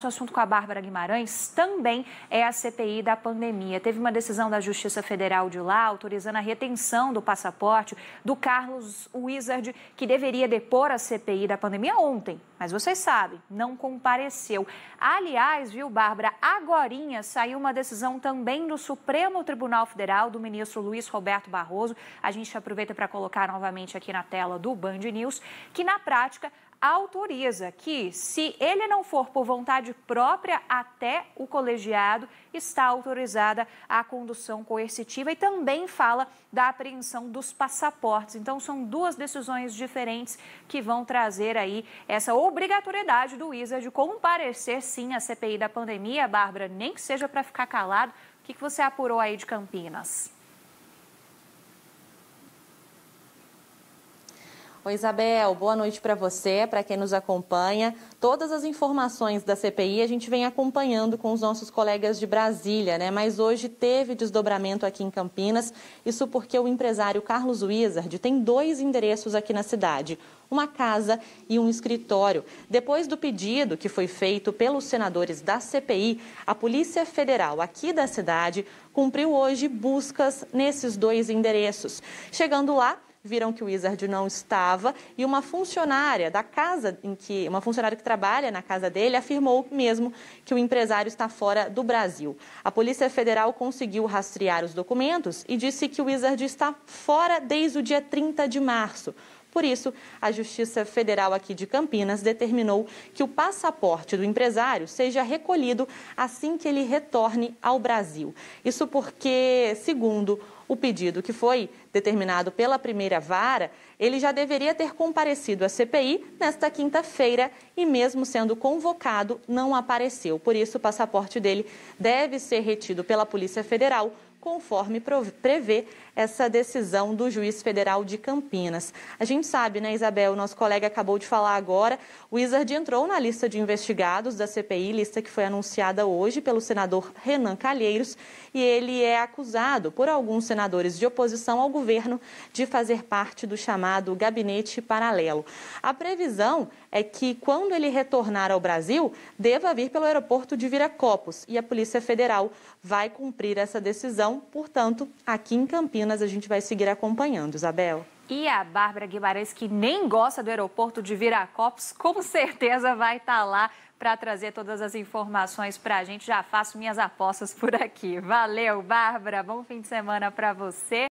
O assunto com a Bárbara Guimarães também é a CPI da pandemia. Teve uma decisão da Justiça Federal de lá autorizando a retenção do passaporte do Carlos Wizard, que deveria depor a CPI da pandemia ontem, mas vocês sabem, não compareceu. Aliás, viu, Bárbara, agorinha saiu uma decisão também do Supremo Tribunal Federal, do ministro Luiz Roberto Barroso. A gente aproveita para colocar novamente aqui na tela do Band News, que na prática autoriza que, se ele não for por vontade própria até o colegiado, está autorizada a condução coercitiva e também fala da apreensão dos passaportes. Então, são duas decisões diferentes que vão trazer aí essa obrigatoriedade do ISA de comparecer sim à CPI da pandemia, Bárbara, nem que seja para ficar calado. O que você apurou aí de Campinas? Oi, Isabel, boa noite para você, para quem nos acompanha. Todas as informações da CPI a gente vem acompanhando com os nossos colegas de Brasília, né? Mas hoje teve desdobramento aqui em Campinas, isso porque o empresário Carlos Wizard tem dois endereços aqui na cidade. Uma casa e um escritório. Depois do pedido que foi feito pelos senadores da CPI, a Polícia Federal aqui da cidade cumpriu hoje buscas nesses dois endereços. Chegando lá, viram que o Wizard não estava e uma funcionária da casa em que uma funcionária que trabalha na casa dele afirmou mesmo que o empresário está fora do Brasil. A Polícia Federal conseguiu rastrear os documentos e disse que o Wizard está fora desde o dia 30 de março. Por isso, a Justiça Federal aqui de Campinas determinou que o passaporte do empresário seja recolhido assim que ele retorne ao Brasil. Isso porque, segundo o pedido que foi determinado pela primeira vara, ele já deveria ter comparecido à CPI nesta quinta-feira e, mesmo sendo convocado, não apareceu. Por isso, o passaporte dele deve ser retido pela Polícia Federal conforme prevê essa decisão do juiz federal de Campinas. A gente sabe, né, Isabel? Nosso colega acabou de falar agora. O Wizard entrou na lista de investigados da CPI, lista que foi anunciada hoje pelo senador Renan Calheiros, e ele é acusado por alguns senadores de oposição ao governo de fazer parte do chamado gabinete paralelo. A previsão é que, quando ele retornar ao Brasil, deva vir pelo aeroporto de Viracopos e a Polícia Federal vai cumprir essa decisão portanto, aqui em Campinas a gente vai seguir acompanhando, Isabel. E a Bárbara Guimarães, que nem gosta do aeroporto de Viracopos, com certeza vai estar tá lá para trazer todas as informações para a gente. Já faço minhas apostas por aqui. Valeu, Bárbara. Bom fim de semana para você.